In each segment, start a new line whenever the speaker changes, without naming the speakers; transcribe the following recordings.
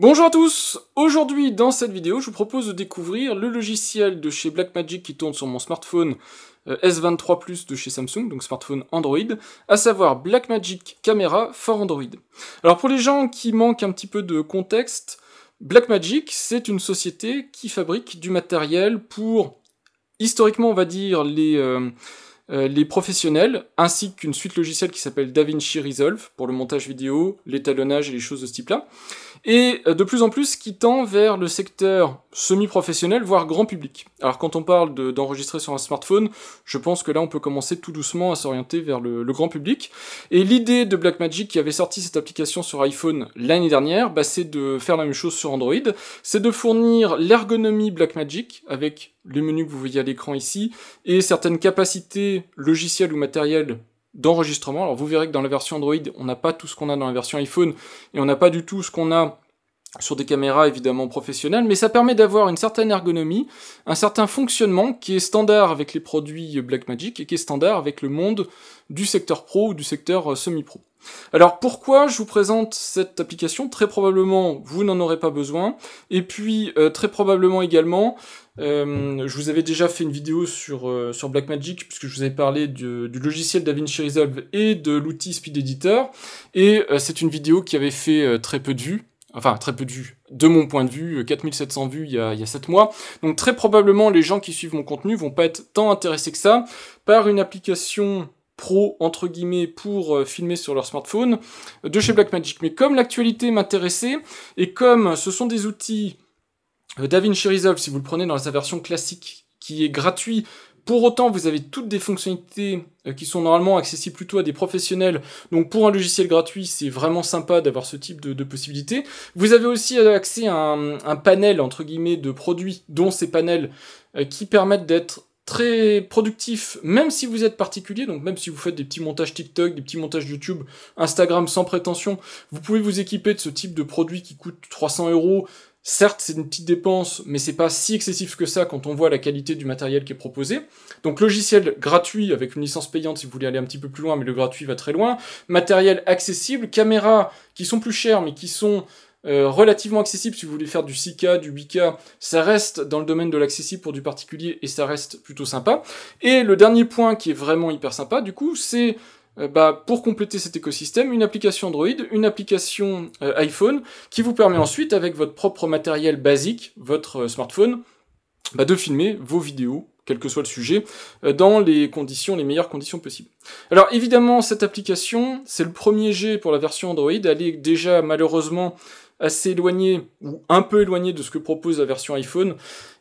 Bonjour à tous Aujourd'hui, dans cette vidéo, je vous propose de découvrir le logiciel de chez Blackmagic qui tourne sur mon smartphone euh, S23 Plus de chez Samsung, donc smartphone Android, à savoir Blackmagic Camera for Android. Alors pour les gens qui manquent un petit peu de contexte, Blackmagic, c'est une société qui fabrique du matériel pour, historiquement on va dire, les... Euh, euh, les professionnels, ainsi qu'une suite logicielle qui s'appelle DaVinci Resolve pour le montage vidéo, l'étalonnage et les choses de ce type-là et euh, de plus en plus qui tend vers le secteur semi-professionnel, voire grand public. Alors quand on parle d'enregistrer sur un smartphone, je pense que là on peut commencer tout doucement à s'orienter vers le, grand public. Et l'idée de Blackmagic qui avait sorti cette application sur iPhone l'année dernière, bah, c'est de faire la même chose sur Android, c'est de fournir l'ergonomie Blackmagic avec les menus que vous voyez à l'écran ici, et certaines capacités logicielles ou matérielles d'enregistrement. Alors vous verrez que dans la version Android, on n'a pas tout ce qu'on a dans la version iPhone et on n'a pas du tout ce qu'on a sur des caméras évidemment professionnelles, mais ça permet d'avoir une certaine ergonomie, un certain fonctionnement qui est standard avec les produits Blackmagic et qui est standard avec le monde du secteur pro ou du secteur euh, semi-pro. Alors pourquoi je vous présente cette application Très probablement, vous n'en aurez pas besoin. Et puis, euh, très probablement également, euh, je vous avais déjà fait une vidéo sur, euh, Blackmagic, puisque je vous avais parlé du, logiciel DaVinci Resolve et de l'outil Speed Editor. Et c'est une vidéo qui avait fait très peu de vues. Enfin, très peu de vues, de mon point de vue, 4700 vues il y, a, il y a 7 mois. Donc très probablement, les gens qui suivent mon contenu vont pas être tant intéressés que ça par une application pro entre guillemets pour euh, filmer sur leur smartphone de chez Blackmagic. Mais comme l'actualité m'intéressait et comme ce sont des outils euh, DaVinci Resolve, si vous le prenez dans sa version classique qui est gratuit pour autant, vous avez toutes des fonctionnalités euh, qui sont normalement accessibles plutôt à des professionnels. Donc pour un logiciel gratuit, c'est vraiment sympa d'avoir ce type de, possibilités. Vous avez aussi accès à un, un, panel, entre guillemets, de produits, dont ces panels qui permettent d'être très productif, même si vous êtes particulier, donc même si vous faites des petits montages TikTok, des petits montages YouTube, Instagram sans prétention, vous pouvez vous équiper de ce type de produit qui coûte 300 euros. Certes, c'est une petite dépense, mais c'est pas si excessif que ça quand on voit la qualité du matériel qui est proposé. Donc logiciel gratuit avec une licence payante si vous voulez aller un petit peu plus loin, mais le gratuit va très loin. Matériel accessible, caméras qui sont plus chères, mais qui sont euh, relativement accessible si vous voulez faire du 6K, du 8K, ça reste dans le domaine de l'accessible pour du particulier et ça reste plutôt sympa. Et le dernier point qui est vraiment hyper sympa du coup, c'est euh, bah, pour compléter cet écosystème, une application Android, une application euh, iPhone, qui vous permet ensuite, avec votre propre matériel basique, votre smartphone, bah, de filmer vos vidéos quel que soit le sujet, dans les conditions, les meilleures conditions possibles. Alors évidemment, cette application, c'est le premier jet pour la version Android, elle est déjà malheureusement assez éloigné ou un peu éloigné de ce que propose la version iPhone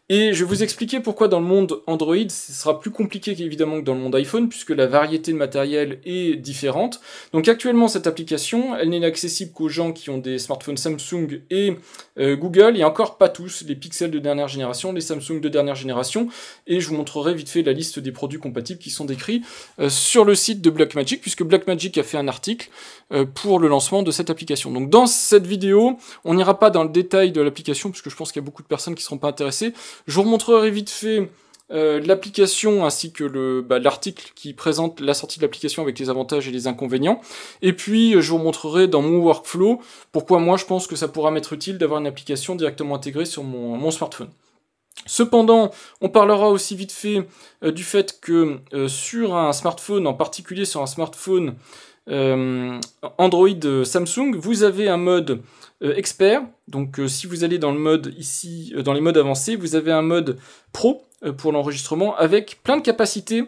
et je vais vous expliquer pourquoi dans le monde Android, ce sera plus compliqué évidemment que dans le monde iPhone, puisque la variété de matériel est différente. Donc actuellement, cette application, elle n'est accessible qu'aux gens qui ont des smartphones Samsung et euh, Google, et encore pas tous, les pixels de dernière génération, les Samsung de dernière génération, et je vous montrerai vite fait la liste des produits compatibles qui sont décrits euh, sur le site de Blackmagic, puisque Blackmagic a fait un article euh, pour le lancement de cette application. Donc dans cette vidéo, on n'ira pas dans le détail de l'application, puisque je pense qu'il y a beaucoup de personnes qui ne seront pas intéressées. Je vous montrerai vite fait euh, l'application ainsi que bah, l'article qui présente la sortie de l'application avec les avantages et les inconvénients. Et puis euh, je vous montrerai dans mon workflow pourquoi moi je pense que ça pourra m'être utile d'avoir une application directement intégrée sur mon, smartphone. Cependant, on parlera aussi vite fait euh, du fait que sur un smartphone, en particulier sur un smartphone Android Samsung, vous avez un mode euh, expert. Donc euh, si vous allez dans le mode ici, euh, dans les modes avancés, vous avez un mode pro pour l'enregistrement avec plein de capacités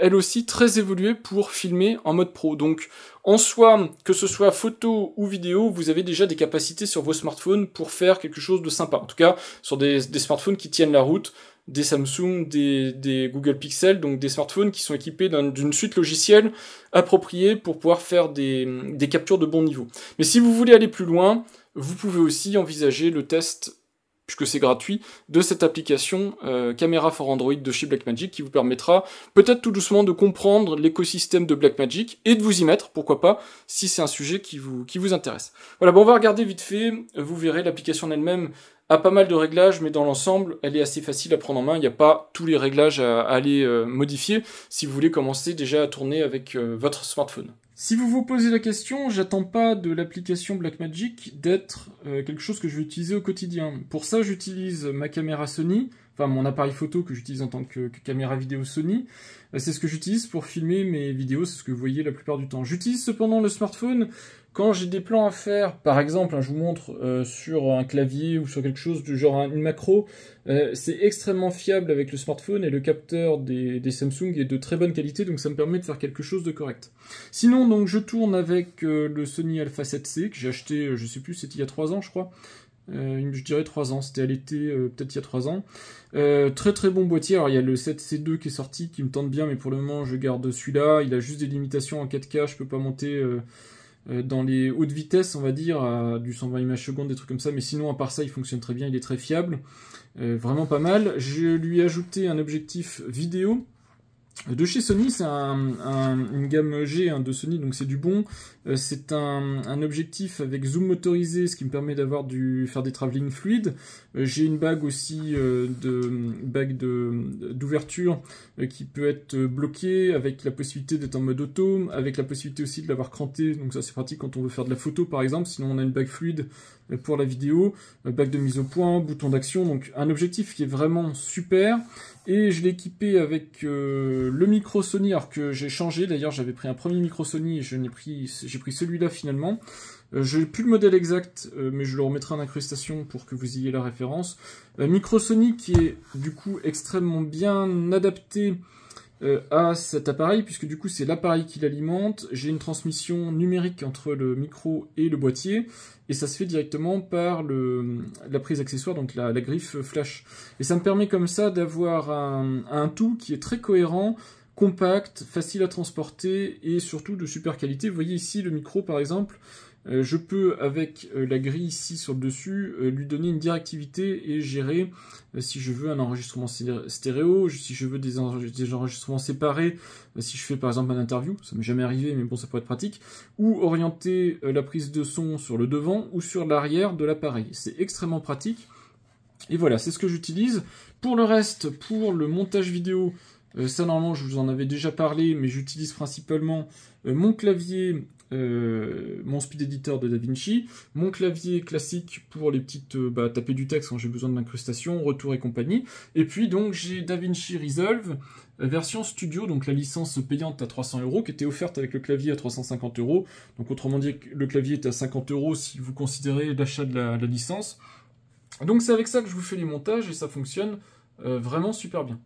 elle aussi très évoluées pour filmer en mode pro. Donc en soi, que ce soit photo ou vidéo, vous avez déjà des capacités sur vos smartphones pour faire quelque chose de sympa. En tout cas, sur des smartphones qui tiennent la route, des Samsung, des, Google Pixel, donc des smartphones qui sont équipés d'une suite logicielle appropriée pour pouvoir faire des, captures de bon niveau. Mais si vous voulez aller plus loin, vous pouvez aussi envisager le test, puisque c'est gratuit, de cette application euh, Camera Caméra for Android de chez Blackmagic qui vous permettra peut-être tout doucement de comprendre l'écosystème de Blackmagic et de vous y mettre, pourquoi pas, si c'est un sujet qui vous, qui vous intéresse. Voilà, bon, on va regarder vite fait, vous verrez l'application elle-même a pas mal de réglages, mais dans l'ensemble, elle est assez facile à prendre en main. Il n'y a pas tous les réglages à, aller euh, modifier si vous voulez commencer déjà à tourner avec euh, votre smartphone. Si vous vous posez la question, j'attends pas de l'application Blackmagic d'être euh, quelque chose que je vais utiliser au quotidien. Pour ça, j'utilise ma caméra Sony, enfin mon appareil photo que j'utilise en tant que, caméra vidéo Sony. C'est ce que j'utilise pour filmer mes vidéos, c'est ce que vous voyez la plupart du temps. J'utilise cependant le smartphone quand j'ai des plans à faire, par exemple, hein, je vous montre euh, sur un clavier ou sur quelque chose du genre une macro, euh, c'est extrêmement fiable avec le smartphone et le capteur des, Samsung est de très bonne qualité, donc ça me permet de faire quelque chose de correct. Sinon, donc je tourne avec euh, le Sony Alpha 7C que j'ai acheté, je sais plus, c'était il y a 3 ans, je crois. je dirais 3 ans, c'était à l'été, peut-être il y a 3 ans. très très bon boîtier, alors il y a le 7C2 qui est sorti, qui me tente bien, mais pour le moment je garde celui-là, il a juste des limitations en 4K, je peux pas monter euh, dans les hautes vitesses, on va dire, à du 120 images secondes, des trucs comme ça, mais sinon, à part ça, il fonctionne très bien, il est très fiable, euh, vraiment pas mal. Je lui ai ajouté un objectif vidéo, de chez Sony, c'est une gamme G hein, de Sony, donc c'est du bon. Euh, c'est un, objectif avec zoom motorisé, ce qui me permet d'avoir du faire des travelling fluides. Euh, j'ai une bague aussi euh, de bague d'ouverture qui peut être bloquée avec la possibilité d'être en mode auto, avec la possibilité aussi de l'avoir crantée. Donc ça c'est pratique quand on veut faire de la photo par exemple. Sinon on a une bague fluide pour la vidéo, euh, bac de mise au point, bouton d'action, donc un objectif qui est vraiment super. Et je l'ai équipé avec euh, le micro Sony, alors que j'ai changé, d'ailleurs j'avais pris un premier micro Sony et j'ai pris celui-là finalement. Euh, je n'ai plus le modèle exact, mais je le remettrai en incrustation pour que vous ayez la référence. micro Sony qui est du coup extrêmement bien adapté euh, à cet appareil, puisque du coup c'est l'appareil qui l'alimente, j'ai une transmission numérique entre le micro et le boîtier, et ça se fait directement par la prise accessoire, donc la, griffe flash. Et ça me permet comme ça d'avoir un, un tout qui est très cohérent, compact, facile à transporter, et surtout de super qualité. Vous voyez ici le micro par exemple, euh, je peux, avec euh, la grille ici sur le dessus, euh, lui donner une directivité et gérer, si je veux, un enregistrement stéréo, si je veux des, enregistrements séparés, si je fais par exemple un interview, ça m'est jamais arrivé, mais bon, ça pourrait être pratique, ou orienter la prise de son sur le devant ou sur l'arrière de l'appareil. C'est extrêmement pratique. Et voilà, c'est ce que j'utilise. Pour le reste, pour le montage vidéo, ça normalement je vous en avais déjà parlé, mais j'utilise principalement mon clavier euh, mon speed editor de DaVinci, mon clavier classique pour les petites euh, bah, taper du texte quand j'ai besoin d'incrustation, retour et compagnie. Et puis donc j'ai DaVinci Resolve euh, version studio, donc la licence payante à 300 euros qui était offerte avec le clavier à 350 euros. Donc autrement dit, le clavier est à 50 euros si vous considérez l'achat de la, licence. Donc c'est avec ça que je vous fais les montages et ça fonctionne vraiment super bien.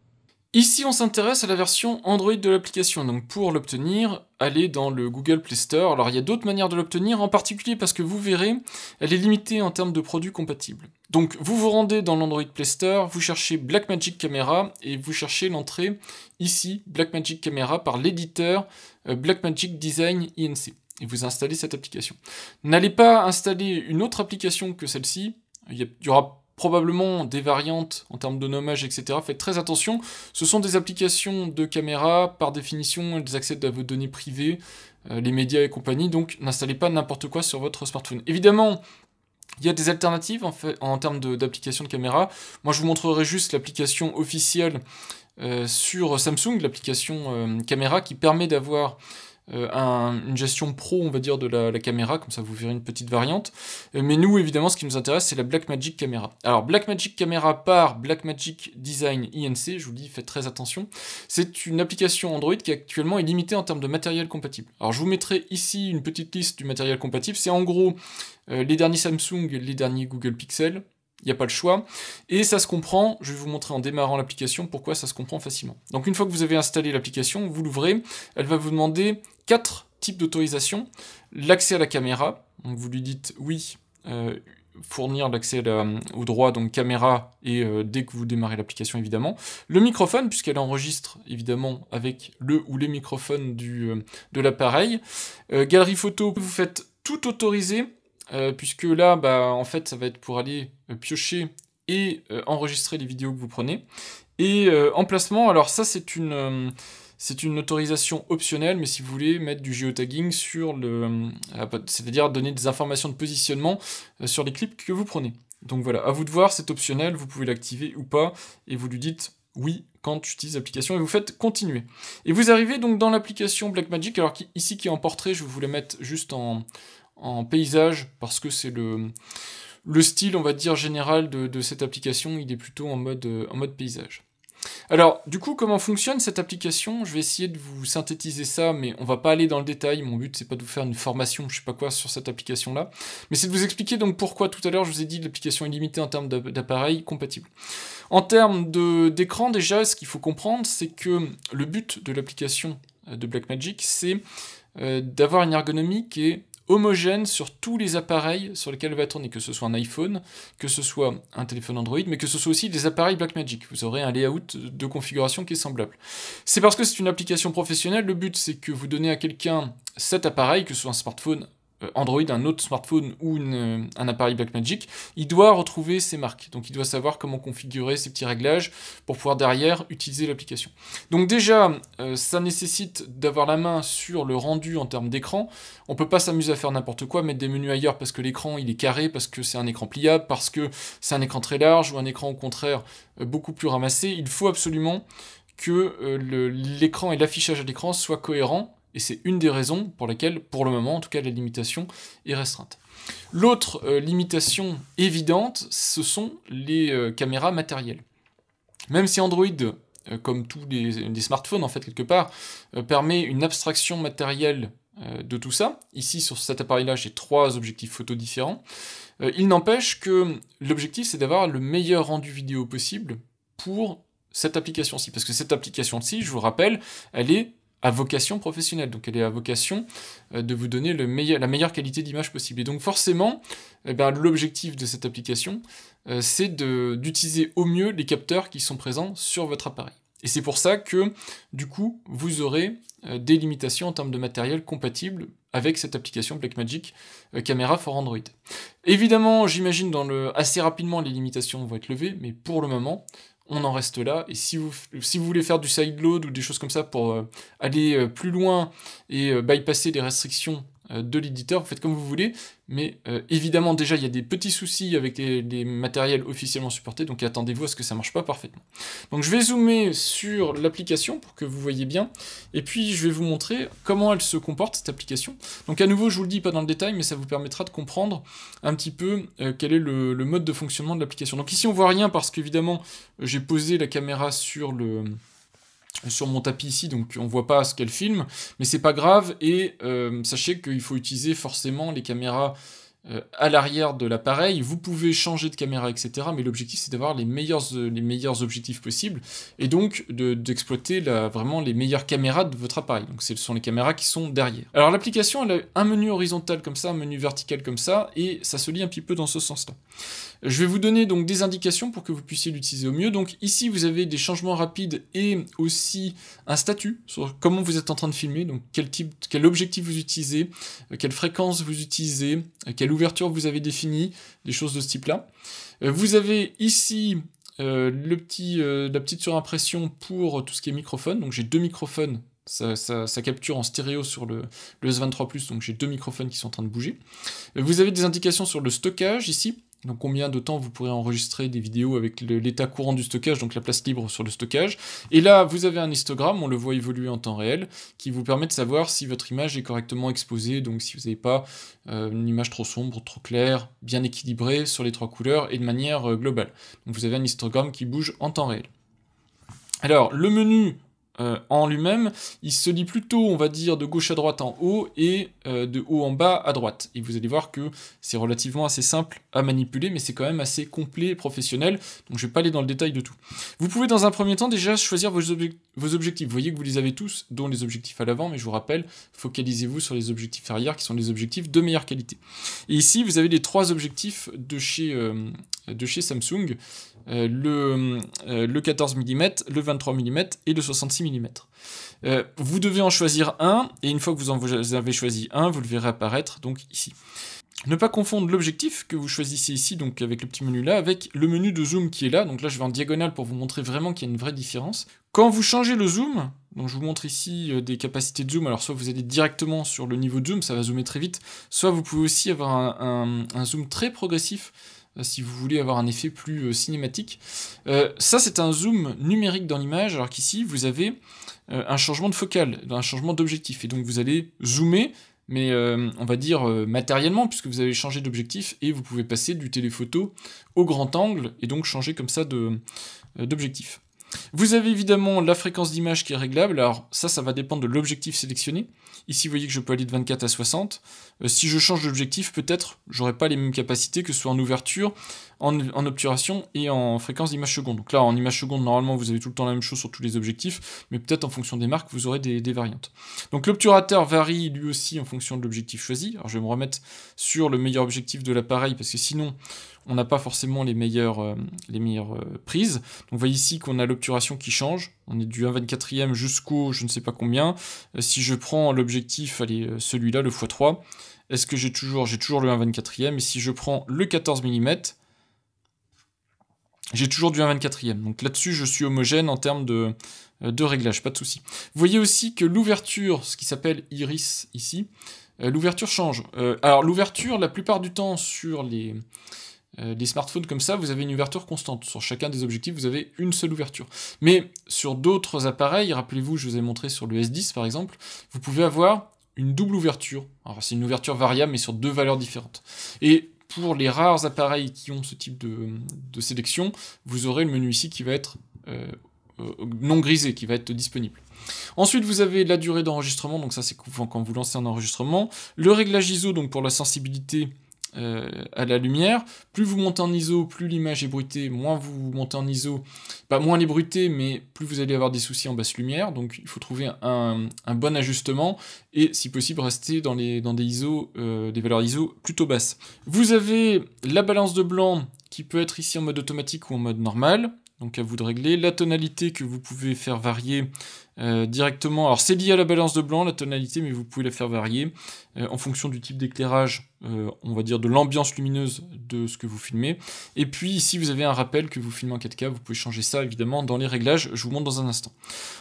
Ici, on s'intéresse à la version Android de l'application. Donc pour l'obtenir, allez dans le Google Play Store. Alors il y a d'autres manières de l'obtenir, en particulier parce que vous verrez, elle est limitée en termes de produits compatibles. Donc vous vous rendez dans l'Android Play Store, vous cherchez Blackmagic Camera et vous cherchez l'entrée ici, Blackmagic Camera, par l'éditeur euh, Blackmagic Design INC. Et vous installez cette application. N'allez pas installer une autre application que celle-ci. Il y aura probablement des variantes en termes de nommage, etc. Faites très attention. Ce sont des applications de caméra, par définition, elles accèdent à vos données privées, euh, les médias et compagnie, donc n'installez pas n'importe quoi sur votre smartphone. Évidemment, il y a des alternatives en, fait, en termes d'applications de, caméra. Moi, je vous montrerai juste l'application officielle euh, sur Samsung, l'application euh, caméra qui permet d'avoir euh, une gestion pro, on va dire, de la, caméra, comme ça vous verrez une petite variante. Euh, mais nous, évidemment, ce qui nous intéresse, c'est la Blackmagic Camera. Alors, Blackmagic Camera par Blackmagic Design INC, je vous dis, faites très attention. C'est une application Android qui actuellement est limitée en termes de matériel compatible. Alors, je vous mettrai ici une petite liste du matériel compatible. C'est en gros euh, les derniers Samsung, les derniers Google Pixel, il n'y a pas le choix. Et ça se comprend, je vais vous montrer en démarrant l'application pourquoi ça se comprend facilement. Donc une fois que vous avez installé l'application, vous l'ouvrez, elle va vous demander quatre types d'autorisation. L'accès à la caméra, donc vous lui dites oui, euh, fournir l'accès au droit, donc caméra, et euh, dès que vous démarrez l'application, évidemment. Le microphone, puisqu'elle enregistre, évidemment, avec le ou les microphones du, euh, de l'appareil. galerie photo, vous faites tout autoriser, puisque là, bah, en fait, ça va être pour aller piocher et enregistrer les vidéos que vous prenez. Et emplacement, alors ça, c'est une c'est une autorisation optionnelle, mais si vous voulez mettre du geotagging sur le... Euh, c'est-à-dire donner des informations de positionnement euh, sur les clips que vous prenez. Donc voilà, à vous de voir, c'est optionnel, vous pouvez l'activer ou pas, et vous lui dites oui quand tu utilises l'application et vous faites continuer. Et vous arrivez donc dans l'application Blackmagic, alors ici qui est en portrait, je voulais vous la mettre juste en, paysage parce que c'est le, le style, on va dire, général de, cette application, il est plutôt en mode, euh, en mode paysage. Alors, du coup, comment fonctionne cette application Je vais essayer de vous synthétiser ça, mais on va pas aller dans le détail. Mon but, c'est pas de vous faire une formation, je sais pas quoi, sur cette application-là. Mais c'est de vous expliquer donc pourquoi tout à l'heure, je vous ai dit l'application est limitée en termes d'appareils compatibles. En termes d'écran, déjà, ce qu'il faut comprendre, c'est que le but de l'application euh, de Blackmagic, c'est euh, d'avoir une ergonomie qui est homogène sur tous les appareils sur lesquels elle va tourner, que ce soit un iPhone, que ce soit un téléphone Android, mais que ce soit aussi des appareils Blackmagic. Vous aurez un layout de configuration qui est semblable. C'est parce que c'est une application professionnelle, le but c'est que vous donnez à quelqu'un cet appareil, que ce soit un smartphone, euh, Android, un autre smartphone ou euh, un appareil Blackmagic, il doit retrouver ses marques. Donc il doit savoir comment configurer ses petits réglages pour pouvoir derrière utiliser l'application. Donc déjà, euh, ça nécessite d'avoir la main sur le rendu en termes d'écran. On peut pas s'amuser à faire n'importe quoi, mettre des menus ailleurs parce que l'écran il est carré, parce que c'est un écran pliable, parce que c'est un écran très large ou un écran au contraire beaucoup plus ramassé. Il faut absolument que l'écran et l'affichage à l'écran soient cohérents et c'est une des raisons pour laquelle, pour le moment, en tout cas, la limitation est restreinte. L'autre euh, limitation évidente, ce sont les euh, caméras matérielles. Même si Android, euh, comme tous les, smartphones en fait quelque part, permet une abstraction matérielle de tout ça, ici sur cet appareil-là j'ai trois objectifs photo différents, il n'empêche que l'objectif c'est d'avoir le meilleur rendu vidéo possible pour cette application-ci. Parce que cette application-ci, je vous rappelle, elle est à vocation professionnelle. Donc elle est à vocation euh, de vous donner la meilleure qualité d'image possible. Et donc forcément, eh ben, l'objectif de cette application, euh, c'est d'utiliser au mieux les capteurs qui sont présents sur votre appareil. Et c'est pour ça que, du coup, vous aurez euh, des limitations en termes de matériel compatible avec cette application Blackmagic Camera for Android. Évidemment, j'imagine dans assez rapidement les limitations vont être levées, mais pour le moment, on en reste là. Et si vous, si vous voulez faire du sideload ou des choses comme ça pour euh, aller euh, plus loin et euh, bypasser des restrictions euh, de l'éditeur, vous faites comme vous voulez, mais euh, évidemment déjà il y a des petits soucis avec les, matériels officiellement supportés, donc attendez-vous à ce que ça marche pas parfaitement. Donc je vais zoomer sur l'application pour que vous voyez bien, et puis je vais vous montrer comment elle se comporte cette application. Donc à nouveau je vous le dis pas dans le détail, mais ça vous permettra de comprendre un petit peu euh, quel est le, le, mode de fonctionnement de l'application. Donc ici on voit rien parce qu'évidemment j'ai posé la caméra sur le sur mon tapis ici, donc on voit pas ce qu'elle filme, mais c'est pas grave, et euh, sachez qu'il faut utiliser forcément les caméras euh, à l'arrière de l'appareil, vous pouvez changer de caméra, etc., mais l'objectif c'est d'avoir les meilleurs, euh, les meilleurs objectifs possibles, et donc d'exploiter vraiment les meilleures caméras de votre appareil, donc ce sont les caméras qui sont derrière. Alors l'application, elle a un menu horizontal comme ça, un menu vertical comme ça, et ça se lit un petit peu dans ce sens-là. Je vais vous donner donc des indications pour que vous puissiez l'utiliser au mieux. Donc ici, vous avez des changements rapides et aussi un statut sur comment vous êtes en train de filmer, donc quel type, quel objectif vous utilisez, euh, quelle fréquence vous utilisez, euh, quelle ouverture vous avez définie, des choses de ce type-là. Euh, vous avez ici le petit, la petite surimpression pour tout ce qui est microphone. Donc j'ai deux microphones ça, capture en stéréo sur le, le S23 Plus, donc j'ai deux microphones qui sont en train de bouger. Vous avez des indications sur le stockage ici, donc combien de temps vous pourrez enregistrer des vidéos avec l'état courant du stockage, donc la place libre sur le stockage. Et là, vous avez un histogramme, on le voit évoluer en temps réel, qui vous permet de savoir si votre image est correctement exposée, donc si vous n'avez pas euh, une image trop sombre, trop claire, bien équilibrée sur les trois couleurs et de manière euh, globale. Donc vous avez un histogramme qui bouge en temps réel. Alors, le menu euh, en lui-même, il se lit plutôt, on va dire, de gauche à droite en haut et euh, de haut en bas à droite. Et vous allez voir que c'est relativement assez simple à manipuler, mais c'est quand même assez complet et professionnel, donc je vais pas aller dans le détail de tout. Vous pouvez dans un premier temps déjà choisir vos, objectifs. Vous voyez que vous les avez tous, dont les objectifs à l'avant, mais je vous rappelle, focalisez-vous sur les objectifs arrière, qui sont les objectifs de meilleure qualité. Et ici, vous avez les trois objectifs de chez, euh, de chez Samsung. Euh, le, euh, le 14 mm, le 23 mm et le 66 mm. Euh, vous devez en choisir un, et une fois que vous en avez choisi un, vous le verrez apparaître donc ici. Ne pas confondre l'objectif que vous choisissez ici, donc avec le petit menu là, avec le menu de zoom qui est là. Donc là, je vais en diagonale pour vous montrer vraiment qu'il y a une vraie différence. Quand vous changez le zoom, je vous montre ici des capacités de zoom, alors soit vous allez directement sur le niveau de zoom, ça va zoomer très vite, soit vous pouvez aussi avoir un zoom très progressif, euh, si vous voulez avoir un effet plus euh, cinématique. Euh, ça, c'est un zoom numérique dans l'image, alors qu'ici, vous avez un changement de focale, un changement d'objectif. Et donc, vous allez zoomer, mais on va dire matériellement, puisque vous avez changé d'objectif et vous pouvez passer du téléphoto au grand angle et donc changer comme ça d'objectif. Vous avez évidemment la fréquence d'image qui est réglable, alors ça, ça va dépendre de l'objectif sélectionné. Ici, vous voyez que je peux aller de 24 à 60. Euh, si je change d'objectif, peut-être, j'aurai pas les mêmes capacités que ce soit en ouverture, en, obturation et en fréquence d'image seconde. Donc là, en image seconde, normalement, vous avez tout le temps la même chose sur tous les objectifs, mais peut-être en fonction des marques, vous aurez des, des variantes. Donc l'obturateur varie lui aussi en fonction de l'objectif choisi. Alors je vais me remettre sur le meilleur objectif de l'appareil, parce que sinon, on n'a pas forcément les meilleures, euh, les meilleures euh, prises. On voit ici qu'on a l'obturation qui change, on est du 1,24e jusqu'au je ne sais pas combien. Euh, si je prends l'objectif, celui-là, le x3, est-ce que j'ai toujours, j'ai toujours le 1,24e Et si je prends le 14 mm, j'ai toujours du 1,24e. Donc là-dessus, je suis homogène en termes de, de réglage, pas de souci. Vous voyez aussi que l'ouverture, ce qui s'appelle iris ici, l'ouverture change. alors l'ouverture, la plupart du temps sur les, les euh, smartphones comme ça, vous avez une ouverture constante. Sur chacun des objectifs, vous avez une seule ouverture. Mais sur d'autres appareils, rappelez-vous, je vous ai montré sur le S10 par exemple, vous pouvez avoir une double ouverture. c'est une ouverture variable, mais sur deux valeurs différentes. Et pour les rares appareils qui ont ce type de, sélection, vous aurez le menu ici qui va être euh, euh, non grisé, qui va être disponible. Ensuite, vous avez la durée d'enregistrement, donc ça c'est quand vous lancez un enregistrement. Le réglage ISO, donc pour la sensibilité euh, à la lumière. Plus vous montez en ISO, plus l'image est bruitée, moins vous montez en ISO, pas moins elle est bruitée, mais plus vous allez avoir des soucis en basse lumière. Donc il faut trouver un, bon ajustement et si possible rester dans, des ISO, euh, des valeurs ISO plutôt basses. Vous avez la balance de blanc qui peut être ici en mode automatique ou en mode normal donc à vous de régler. La tonalité que vous pouvez faire varier euh, directement, alors c'est lié à la balance de blanc, la tonalité, mais vous pouvez la faire varier euh, en fonction du type d'éclairage, euh, on va dire de l'ambiance lumineuse de ce que vous filmez. Et puis ici, vous avez un rappel que vous filmez en 4K, vous pouvez changer ça évidemment dans les réglages, je vous montre dans un instant.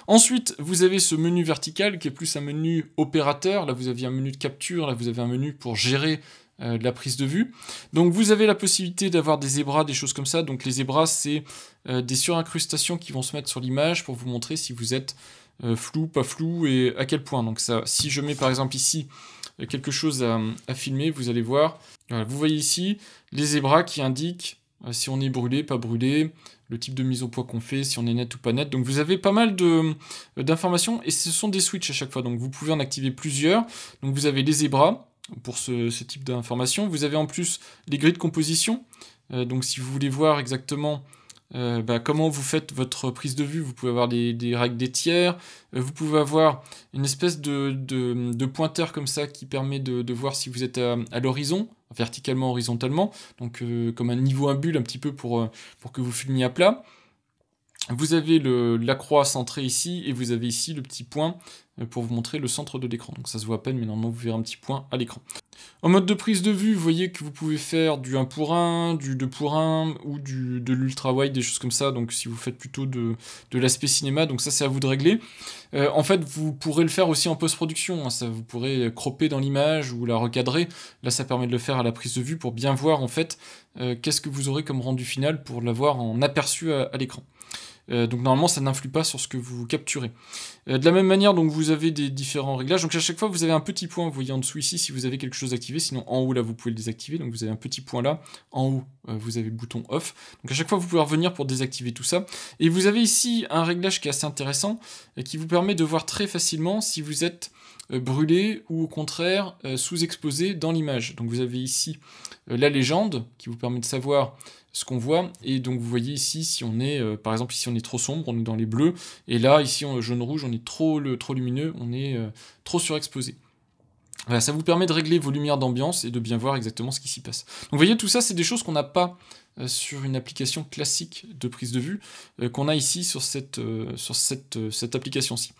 Ensuite, vous avez ce menu vertical qui est plus un menu opérateur, là vous avez un menu de capture, là vous avez un menu pour gérer euh, de la prise de vue. Donc vous avez la possibilité d'avoir des zébras, des choses comme ça. Donc les zébras, c'est euh, des surincrustations qui vont se mettre sur l'image pour vous montrer si vous êtes euh, flou, pas flou et à quel point. Donc ça, si je mets par exemple ici quelque chose à, filmer, vous allez voir. vous voyez ici les zébras qui indiquent si on est brûlé, pas brûlé, le type de mise au poids qu'on fait, si on est net ou pas net. Donc vous avez pas mal d'informations et ce sont des switches à chaque fois. Donc vous pouvez en activer plusieurs. Donc vous avez les zébras, pour ce, type d'information, Vous avez en plus les grilles de composition. Euh, donc si vous voulez voir exactement euh, bah, comment vous faites votre prise de vue, vous pouvez avoir des, règles des tiers, euh, vous pouvez avoir une espèce de, pointeur comme ça qui permet de, voir si vous êtes à, l'horizon, verticalement, horizontalement, donc comme un niveau à bulle un petit peu pour, pour que vous filmiez à plat. Vous avez le, la croix centrée ici et vous avez ici le petit point pour vous montrer le centre de l'écran. Donc ça se voit à peine, mais normalement vous verrez un petit point à l'écran. En mode de prise de vue, vous voyez que vous pouvez faire du 1 pour 1, du 2 pour 1, ou du, de l'ultra-wide, des choses comme ça, donc si vous faites plutôt de, l'aspect cinéma, donc ça c'est à vous de régler. Euh, en fait, vous pourrez le faire aussi en post-production, hein. ça vous pourrez cropper dans l'image ou la recadrer, là ça permet de le faire à la prise de vue pour bien voir en fait euh, qu'est-ce que vous aurez comme rendu final pour l'avoir en aperçu à l'écran. Euh, donc normalement, ça n'influe pas sur ce que vous capturez. Euh, de la même manière, donc vous avez des différents réglages. Donc à chaque fois, vous avez un petit point, vous voyez en dessous ici, si vous avez quelque chose activé. Sinon, en haut, là, vous pouvez le désactiver. Donc vous avez un petit point là. En haut, euh, vous avez le bouton off. Donc à chaque fois, vous pouvez revenir pour désactiver tout ça. Et vous avez ici un réglage qui est assez intéressant, qui vous permet de voir très facilement si vous êtes brûlé ou au contraire sous-exposé dans l'image. Donc vous avez ici la légende qui vous permet de savoir ce qu'on voit. Et donc vous voyez ici, si on est, euh, par exemple, ici on est trop sombre, on est dans les bleus, et là, ici, en jaune-rouge, on est trop, le, trop lumineux, on est euh, trop surexposé. Voilà, ça vous permet de régler vos lumières d'ambiance et de bien voir exactement ce qui s'y passe. Donc vous voyez, tout ça, c'est des choses qu'on n'a pas euh, sur une application classique de prise de vue qu'on a ici sur cette, sur cette, cette application-ci.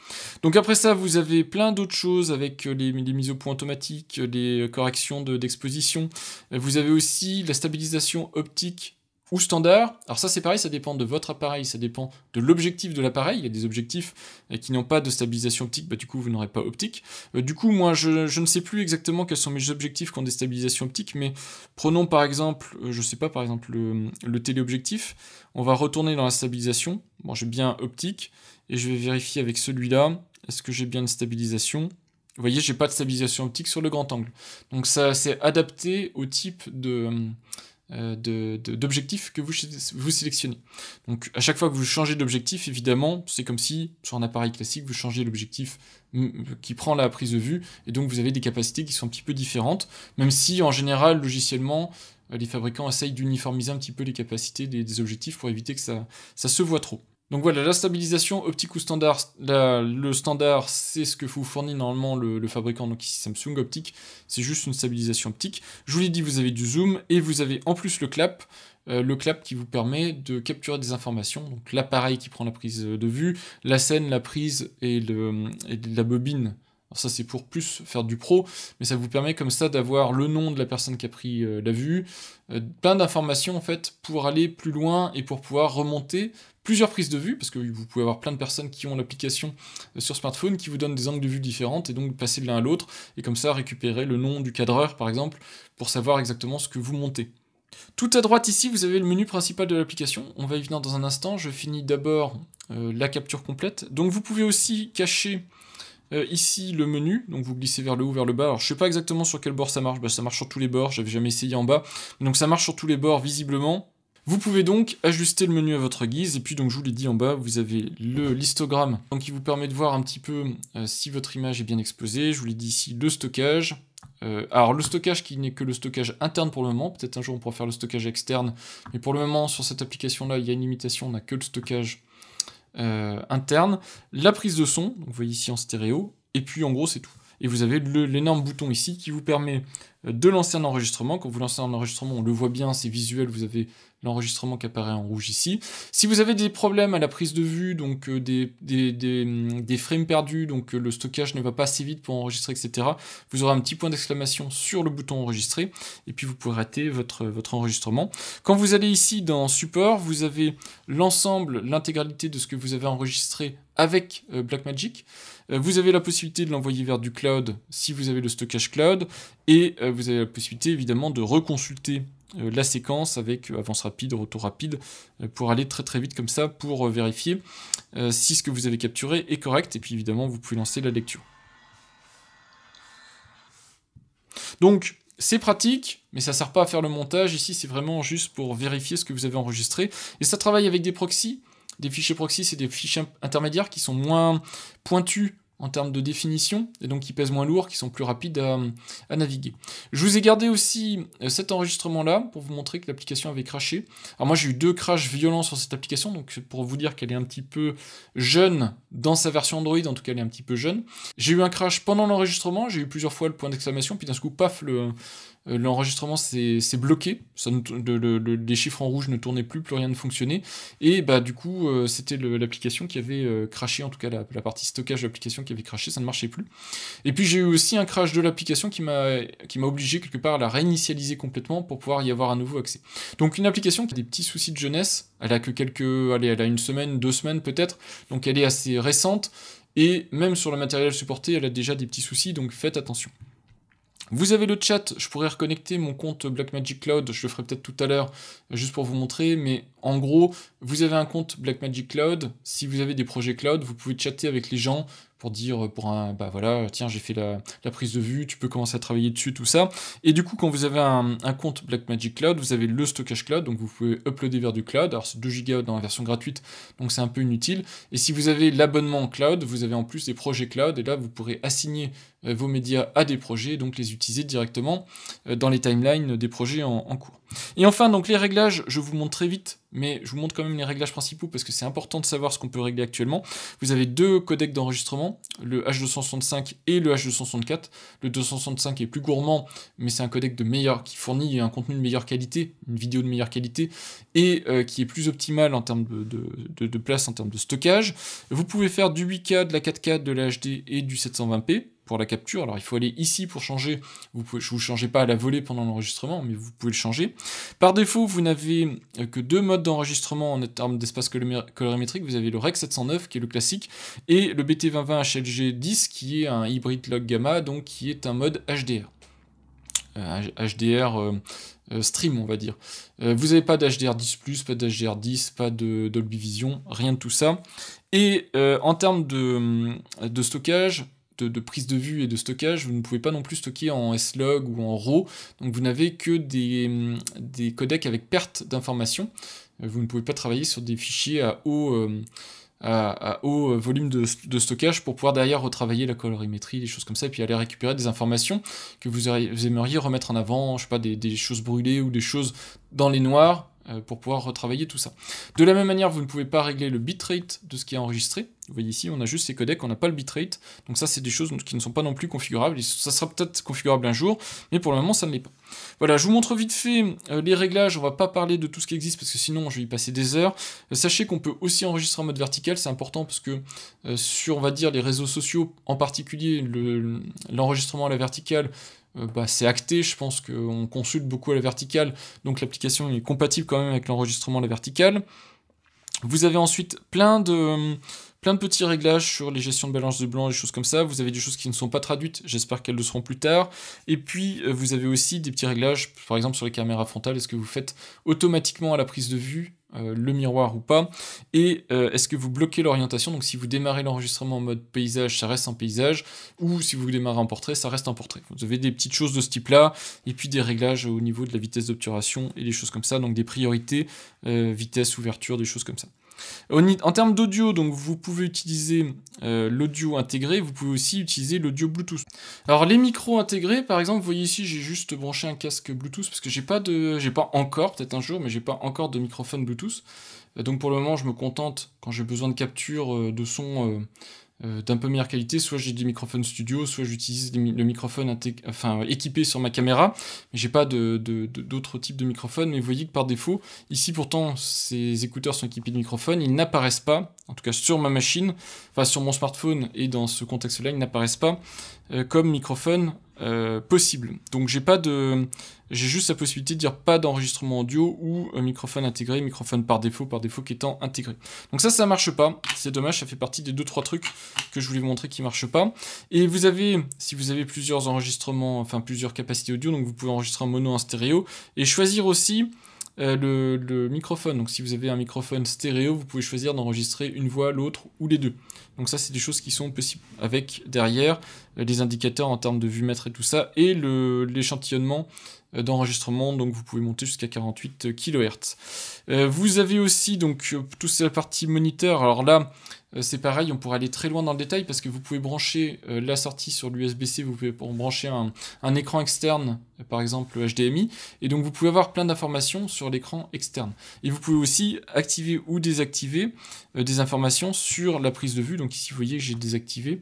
Donc après ça, vous avez plein d'autres choses avec les, les, mises au point automatiques, les corrections d'exposition. vous avez aussi la stabilisation optique ou standard. Alors ça c'est pareil, ça dépend de votre appareil, ça dépend de l'objectif de l'appareil. Il y a des objectifs euh, qui n'ont pas de stabilisation optique, bah du coup vous n'aurez pas optique. Euh, du coup moi je, ne sais plus exactement quels sont mes objectifs qui ont des stabilisations optiques, mais prenons par exemple, euh, je sais pas par exemple le, téléobjectif. On va retourner dans la stabilisation. Bon j'ai bien optique et je vais vérifier avec celui-là est-ce que j'ai bien une stabilisation. Vous voyez, j'ai pas de stabilisation optique sur le grand angle. Donc ça c'est adapté au type de euh, d'objectifs que vous, vous sélectionnez. Donc à chaque fois que vous changez d'objectif, évidemment, c'est comme si sur un appareil classique, vous changez l'objectif qui prend la prise de vue, et donc vous avez des capacités qui sont un petit peu différentes, même si en général, logiciellement, euh, les fabricants essayent d'uniformiser un petit peu les capacités des, des objectifs pour éviter que ça, ça se voit trop. Donc voilà, la stabilisation optique ou standard, le standard c'est ce que vous fournit normalement le, fabricant, donc ici Samsung Optique, c'est juste une stabilisation optique. Je vous l'ai dit, vous avez du zoom et vous avez en plus le clap, euh, le clap qui vous permet de capturer des informations, donc l'appareil qui prend la prise de vue, la scène, la prise et, la bobine alors ça c'est pour plus faire du pro, mais ça vous permet comme ça d'avoir le nom de la personne qui a pris euh, la vue, euh, plein d'informations en fait pour aller plus loin et pour pouvoir remonter, plusieurs prises de vue, parce que vous pouvez avoir plein de personnes qui ont l'application euh, sur smartphone qui vous donnent des angles de vue différents, et donc passer de l'un à l'autre, et comme ça récupérer le nom du cadreur, par exemple, pour savoir exactement ce que vous montez. Tout à droite ici, vous avez le menu principal de l'application. On va y venir dans un instant. Je finis d'abord euh, la capture complète. Donc vous pouvez aussi cacher euh, ici le menu. Donc vous glissez vers le haut, vers le bas. Alors je sais pas exactement sur quel bord ça marche. Bah, ça marche sur tous les bords. J'avais jamais essayé en bas. Donc ça marche sur tous les bords visiblement. Vous pouvez donc ajuster le menu à votre guise et puis donc je vous l'ai dit en bas, vous avez le l'histogramme donc qui vous permet de voir un petit peu euh, si votre image est bien exposée. Je vous l'ai dit ici le stockage. Euh, alors le stockage qui n'est que le stockage interne pour le moment, peut-être un jour on pourra faire le stockage externe, mais pour le moment sur cette application là il y a une limitation, on n'a que le stockage euh, interne. La prise de son, vous voyez ici en stéréo, et puis en gros c'est tout. Et vous avez l'énorme bouton ici qui vous permet de lancer un enregistrement. Quand vous lancez un enregistrement, on le voit bien, c'est visuel, vous avez l'enregistrement qui apparaît en rouge ici. Si vous avez des problèmes à la prise de vue, donc euh, des, hum, des, frames perdus, donc euh, le stockage ne va pas assez vite pour enregistrer, etc., vous aurez un petit point d'exclamation sur le bouton enregistrer, et puis vous pourrez rater votre, votre enregistrement. Quand vous allez ici dans support, vous avez l'ensemble, l'intégralité de ce que vous avez enregistré avec euh, Blackmagic. Euh, vous avez la possibilité de l'envoyer vers du cloud si vous avez le stockage cloud, et euh, vous avez la possibilité évidemment de reconsulter la séquence avec avance rapide, retour rapide, pour aller très très vite comme ça, pour vérifier si ce que vous avez capturé est correct, et puis évidemment vous pouvez lancer la lecture. Donc c'est pratique, mais ça ne sert pas à faire le montage, ici c'est vraiment juste pour vérifier ce que vous avez enregistré, et ça travaille avec des proxys, des fichiers proxy, c'est des fichiers intermédiaires qui sont moins pointus en termes de définition, et donc qui pèsent moins lourd, qui sont plus rapides à, naviguer. Je vous ai gardé aussi euh, cet enregistrement-là pour vous montrer que l'application avait crashé. Alors moi j'ai eu deux crashs violents sur cette application, donc pour vous dire qu'elle est un petit peu jeune dans sa version Android, en tout cas elle est un petit peu jeune. J'ai eu un crash pendant l'enregistrement, j'ai eu plusieurs fois le point d'exclamation, puis d'un coup paf, le, euh, l'enregistrement s'est bloqué, les chiffres en rouge ne tournaient plus, plus rien ne fonctionnait, et bah du coup euh, c'était l'application qui avait euh, crashé, en tout cas la, partie stockage de l'application qui avait crashé, ça ne marchait plus. Et puis j'ai eu aussi un crash de l'application qui m'a obligé quelque part à la réinitialiser complètement pour pouvoir y avoir un nouveau accès. Donc une application qui a des petits soucis de jeunesse, elle a que quelques, elle a une semaine, deux semaines peut-être, donc elle est assez récente, et même sur le matériel supporté, elle a déjà des petits soucis, donc faites attention. Vous avez le chat, je pourrais reconnecter mon compte Blackmagic Cloud, je le ferai peut-être tout à l'heure juste pour vous montrer, mais en gros, vous avez un compte Blackmagic Cloud, si vous avez des projets cloud, vous pouvez chatter avec les gens, pour dire pour un bah voilà tiens j'ai fait la, prise de vue tu peux commencer à travailler dessus tout ça et du coup quand vous avez un, compte Blackmagic Cloud vous avez le stockage cloud donc vous pouvez uploader vers du cloud alors c'est 2 Go dans la version gratuite donc c'est un peu inutile et si vous avez l'abonnement cloud vous avez en plus des projets cloud et là vous pourrez assigner euh, vos médias à des projets donc les utiliser directement euh, dans les timelines des projets en, en cours et enfin donc les réglages je vous montre très vite mais je vous montre quand même les réglages principaux parce que c'est important de savoir ce qu'on peut régler actuellement. Vous avez deux codecs d'enregistrement, le H265 et le H264. Le 265 est plus gourmand, mais c'est un codec de meilleur, qui fournit un contenu de meilleure qualité, une vidéo de meilleure qualité, et euh, qui est plus optimal en termes de place, en termes de stockage. Vous pouvez faire du 8K, de la 4K, de la HD et du 720p pour la capture. Alors il faut aller ici pour changer, vous ne vous changez pas à la volée pendant l'enregistrement, mais vous pouvez le changer. Par défaut, vous n'avez euh, que deux modes d'enregistrement en termes d'espace colorimétrique, vous avez le REC 709 qui est le classique, et le BT2020 HLG 10 qui est un hybride log gamma, donc qui est un mode HDR. HDR... Euh, euh, stream, on va dire. vous n'avez pas d'HDR10+, pas d'HDR10, pas de Dolby Vision, rien de tout ça. Et en termes de, de, stockage, de, prise de vue et de stockage, vous ne pouvez pas non plus stocker en S-Log ou en RAW, donc vous n'avez que des, mm, codecs avec perte d'information. Euh, vous ne pouvez pas travailler sur des fichiers à haut, euh, euh, volume de, stockage pour pouvoir derrière retravailler la colorimétrie, des choses comme ça, et puis aller récupérer des informations que vous, aimeriez remettre en avant, je sais pas, des choses brûlées ou des choses dans les noirs, euh, pour pouvoir retravailler tout ça. De la même manière, vous ne pouvez pas régler le bitrate de ce qui est enregistré. Vous voyez ici, on a juste ces codecs, on n'a pas le bitrate. Donc ça, c'est des choses qui ne sont pas non plus configurables. ça sera peut-être configurable un jour, mais pour le moment, ça ne l'est pas. Voilà, je vous montre vite fait euh, les réglages. On va pas parler de tout ce qui existe parce que sinon, je vais y passer des heures. Euh, sachez qu'on peut aussi enregistrer en mode vertical. C'est important parce que sur, on va dire, les réseaux sociaux, en particulier l'enregistrement à la verticale, euh, bah, c'est acté, je pense qu'on consulte beaucoup à la verticale, donc l'application est compatible quand même avec l'enregistrement à la verticale. Vous avez ensuite plein de, plein de petits réglages sur les gestions de balance de blanc, des choses comme ça. Vous avez des choses qui ne sont pas traduites, j'espère qu'elles le seront plus tard. Et puis, euh, vous avez aussi des petits réglages, par exemple sur les caméras frontales, est-ce que vous faites automatiquement à la prise de vue euh, le miroir ou pas, et euh, est-ce que vous bloquez l'orientation, donc si vous démarrez l'enregistrement en mode paysage, ça reste un paysage, ou si vous démarrez en portrait, ça reste un portrait. Vous avez des petites choses de ce type-là, et puis des réglages au niveau de la vitesse d'obturation et des choses comme ça, donc des priorités, euh, vitesse, ouverture, des choses comme ça. En termes d'audio, donc vous pouvez utiliser euh, l'audio intégré, vous pouvez aussi utiliser l'audio Bluetooth. Alors les micros intégrés, par exemple, vous voyez ici, j'ai juste branché un casque Bluetooth parce que j'ai pas de, j'ai pas encore, peut-être un jour, mais j'ai pas encore de microphone Bluetooth. Euh, donc pour le moment, je me contente quand j'ai besoin de capture euh, de son. Euh, d'un peu meilleure qualité. Soit j'ai des microphones studio, soit j'utilise le microphone équipé sur ma caméra. j'ai pas d'autres de, de, types de microphones. Mais vous voyez que par défaut, ici pourtant, ces écouteurs sont équipés de microphones. Ils n'apparaissent pas, en tout cas sur ma machine, enfin sur mon smartphone et dans ce contexte-là, ils n'apparaissent pas euh, comme microphone euh, possible. Donc j'ai pas de, j'ai juste la possibilité de dire pas d'enregistrement audio ou microphone intégré, microphone par défaut, par défaut qui étant intégré. Donc ça, ça marche pas. C'est dommage, ça fait partie des deux trois trucs que je voulais vous montrer qui marchent pas. Et vous avez, si vous avez plusieurs enregistrements, enfin plusieurs capacités audio, donc vous pouvez enregistrer en mono, en stéréo et choisir aussi euh, le, le, microphone. Donc si vous avez un microphone stéréo, vous pouvez choisir d'enregistrer une voix, l'autre ou les deux. Donc ça, c'est des choses qui sont possibles avec derrière euh, les indicateurs en termes de vue mètre et tout ça, et l'échantillonnement euh, d'enregistrement, donc vous pouvez monter jusqu'à 48 euh, kHz. Euh, vous avez aussi donc toute la partie moniteur. Alors là, c'est pareil, on pourrait aller très loin dans le détail parce que vous pouvez brancher la sortie sur l'USB-C, vous pouvez brancher un, écran externe, par exemple le HDMI, et donc vous pouvez avoir plein d'informations sur l'écran externe. Et vous pouvez aussi activer ou désactiver des informations sur la prise de vue. Donc ici, vous voyez, j'ai désactivé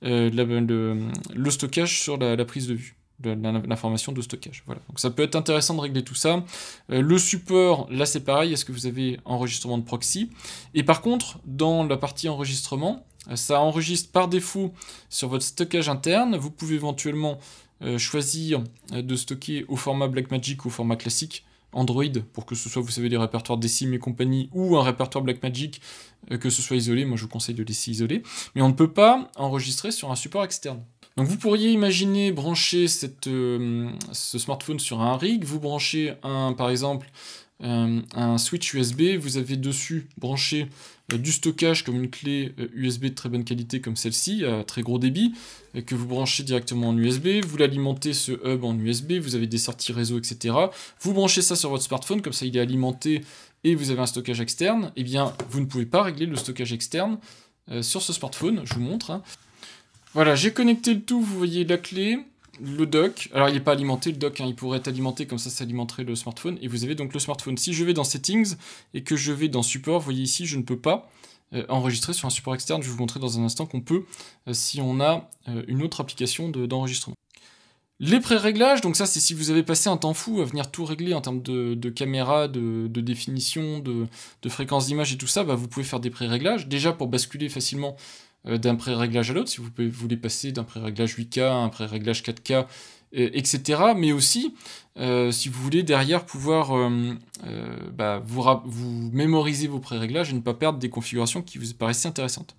le, stockage sur la prise de vue l'information de stockage. Voilà. Donc ça peut être intéressant de régler tout ça. Euh, le support, là c'est pareil, est-ce que vous avez enregistrement de proxy Et par contre, dans la partie enregistrement, euh, ça enregistre par défaut sur votre stockage interne. Vous pouvez éventuellement euh, choisir de stocker au format Blackmagic ou au format classique. Android pour que ce soit, vous savez, des répertoires DSIM et compagnie ou un répertoire Blackmagic que ce soit isolé. Moi, je vous conseille de laisser isolé. Mais on ne peut pas enregistrer sur un support externe. Donc vous pourriez imaginer brancher euh, ce smartphone sur un rig, vous branchez un, par exemple euh, un switch USB, vous avez dessus branché euh, du stockage comme une clé USB de très bonne qualité comme celle-ci, très gros débit, que vous branchez directement en USB, vous l'alimentez ce hub en USB, vous avez des sorties réseau, etc. Vous branchez ça sur votre smartphone, comme ça il est alimenté et vous avez un stockage externe, et eh bien vous ne pouvez pas régler le stockage externe sur ce smartphone, je vous montre. Hein. Voilà, j'ai connecté le tout, vous voyez la clé, le dock. Alors, il n'est pas alimenté, le dock, hein, il pourrait être alimenté, comme ça, ça alimenterait le smartphone. Et vous avez donc le smartphone. Si je vais dans Settings et que je vais dans Support, vous voyez ici, je ne peux pas euh, enregistrer sur un support externe. Je vais vous montrer dans un instant qu'on peut, euh, si on a euh, une autre application d'enregistrement. les pré-réglages, donc ça c'est si vous avez passé un temps fou à venir tout régler en termes de, caméra, de, définition, de, fréquence d'image et tout ça, bah, vous pouvez faire des pré-réglages. Déjà pour basculer facilement euh, d'un pré-réglage à l'autre, si vous voulez passer d'un pré-réglage 8K à un pré-réglage 4K, etc. Euh, mais aussi, euh, si vous voulez derrière pouvoir bah, vous, vous mémoriser vos pré-réglages et ne pas perdre des configurations qui vous paraissent intéressantes.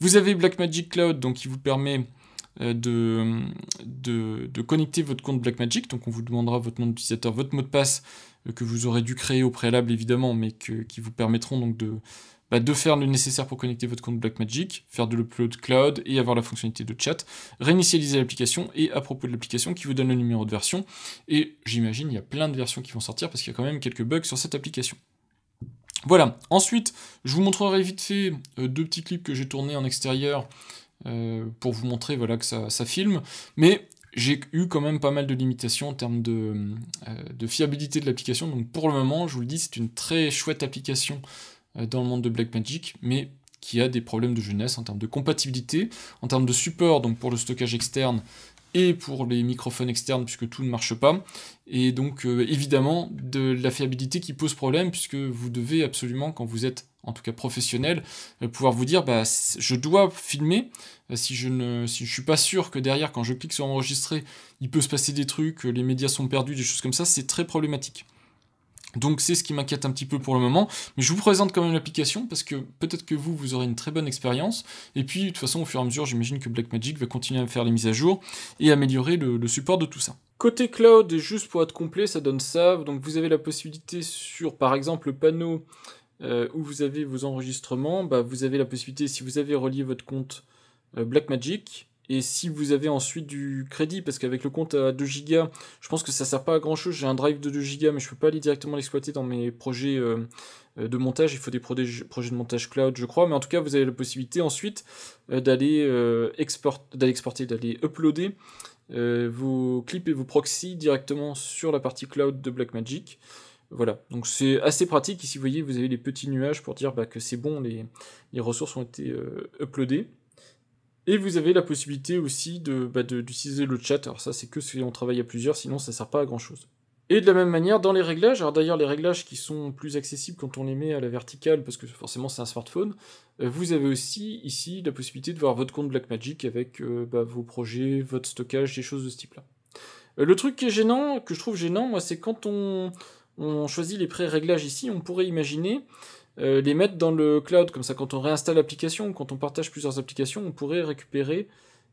Vous avez Blackmagic Cloud, donc qui vous permet de, de, connecter votre compte Blackmagic. Donc on vous demandera votre nom d'utilisateur, votre mot de passe que vous aurez dû créer au préalable évidemment, mais qui vous permettront donc de, bah, de faire le nécessaire pour connecter votre compte Blackmagic, faire de l'upload cloud et avoir la fonctionnalité de chat, réinitialiser l'application et à propos de l'application qui vous donne le numéro de version. Et j'imagine il y a plein de versions qui vont sortir parce qu'il y a quand même quelques bugs sur cette application. Voilà, ensuite je vous montrerai vite fait euh, deux petits clips que j'ai tournés en extérieur euh, pour vous montrer voilà, que ça, filme, mais j'ai eu quand même pas mal de limitations en termes euh, de fiabilité de l'application, donc pour le moment je vous le dis c'est une très chouette application euh, dans le monde de Black Magic, mais qui a des problèmes de jeunesse en termes de compatibilité, en termes de support, donc pour le stockage externe et pour les microphones externes, puisque tout ne marche pas. Et donc, euh, évidemment, de la fiabilité qui pose problème, puisque vous devez absolument, quand vous êtes en tout cas professionnel, euh, pouvoir vous dire, bah, je dois filmer, si je ne je suis pas sûr que derrière, quand je clique sur enregistrer, il peut se passer des trucs, les médias sont perdus, des choses comme ça, c'est très problématique. Donc c'est ce qui m'inquiète un petit peu pour le moment, mais je vous présente quand même l'application parce que peut-être que vous, vous aurez une très bonne expérience, et puis de toute façon au fur et à mesure j'imagine que Blackmagic va continuer à faire les mises à jour et améliorer le, support de tout ça. Côté cloud, juste pour être complet, ça donne ça, donc vous avez la possibilité sur par exemple le panneau euh, où vous avez vos enregistrements, bah, vous avez la possibilité si vous avez relié votre compte euh, Blackmagic, et si vous avez ensuite du crédit, parce qu'avec le compte à 2 Go, je pense que ça ne sert pas à grand chose. J'ai un drive de 2 Go, mais je ne peux pas aller directement l'exploiter dans mes projets euh, euh, de montage. Il faut des projets de montage cloud, je crois. Mais en tout cas, vous avez la possibilité ensuite euh, d'aller exporter, d'aller uploader vos clips et vos proxys directement sur la partie cloud de Blackmagic. Voilà, donc c'est assez pratique. Ici, vous voyez, vous avez les petits nuages pour dire bah, que c'est bon, les, les ressources ont été uploadées. Et vous avez la possibilité aussi bah, de, d'utiliser le chat. Alors ça, c'est que si on travaille à plusieurs, sinon ça sert pas à grand chose. Et de la même manière, dans les réglages, alors d'ailleurs les réglages qui sont plus accessibles quand on les met à la verticale, parce que forcément c'est un smartphone, euh, vous avez aussi ici la possibilité de voir votre compte Blackmagic avec euh, bah, vos projets, votre stockage, des choses de ce type-là. Euh, le truc qui est gênant, que je trouve gênant, moi, c'est quand on, on choisit les pré-réglages ici, on pourrait imaginer euh, les mettre dans le cloud. Comme ça, quand on réinstalle l'application, quand on partage plusieurs applications, on pourrait récupérer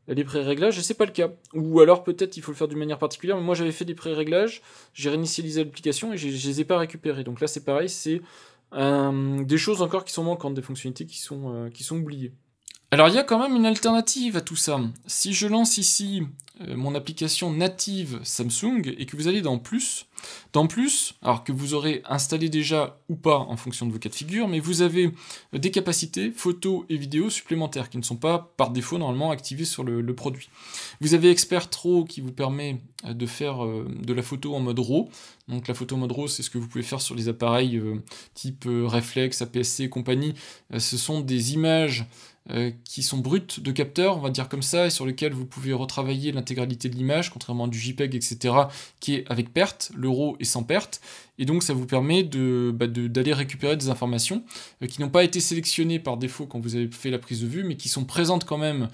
les pré-réglages, et c'est pas le cas. Ou alors peut-être il faut le faire d'une manière particulière, mais moi j'avais fait des pré-réglages, j'ai réinitialisé l'application et je, les ai pas récupérés. Donc là c'est pareil, c'est euh, des choses encore qui sont manquantes, des fonctionnalités qui sont, euh, qui sont oubliées. Alors il y a quand même une alternative à tout ça. Si je lance ici euh, mon application native Samsung et que vous allez dans plus, dans plus, alors que vous aurez installé déjà ou pas en fonction de vos cas de figure, mais vous avez euh, des capacités photo et vidéo supplémentaires qui ne sont pas par défaut normalement activées sur le, produit. Vous avez Expert Raw qui vous permet euh, de faire de la photo en mode RAW. Donc la photo en mode RAW, c'est ce que vous pouvez faire sur les appareils type Reflex, APS-C et compagnie. ce sont des images euh, qui sont brutes de capteurs, on va dire comme ça, et sur lesquels vous pouvez retravailler l'intégralité de l'image, contrairement à du JPEG, etc., qui est avec perte, l'euro est sans perte, et donc ça vous permet bah, d'aller de, récupérer des informations euh, qui n'ont pas été sélectionnées par défaut quand vous avez fait la prise de vue, mais qui sont présentes quand même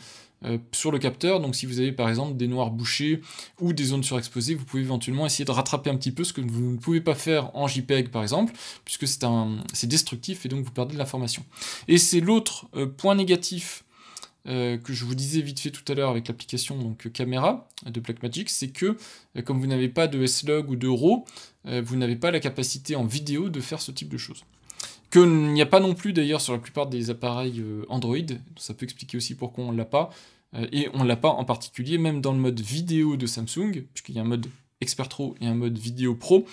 euh, sur le capteur. Donc si vous avez par exemple des noirs bouchés ou des zones surexposées, vous pouvez éventuellement essayer de rattraper un petit peu ce que vous ne pouvez pas faire en JPEG par exemple, puisque c'est un destructif et donc vous perdez de l'information. Et c'est l'autre euh, point négatif euh, que je vous disais vite fait tout à l'heure avec l'application donc caméra de Blackmagic, c'est que comme vous n'avez pas de S-Log ou de RAW, vous n'avez pas la capacité en vidéo de faire ce type de choses. Que n'y a pas non plus d'ailleurs sur la plupart des appareils Android, ça peut expliquer aussi pourquoi on ne l'a pas, euh, et on ne l'a pas en particulier même dans le mode vidéo de Samsung, puisqu'il y a un mode Expert Pro et un mode vidéo pro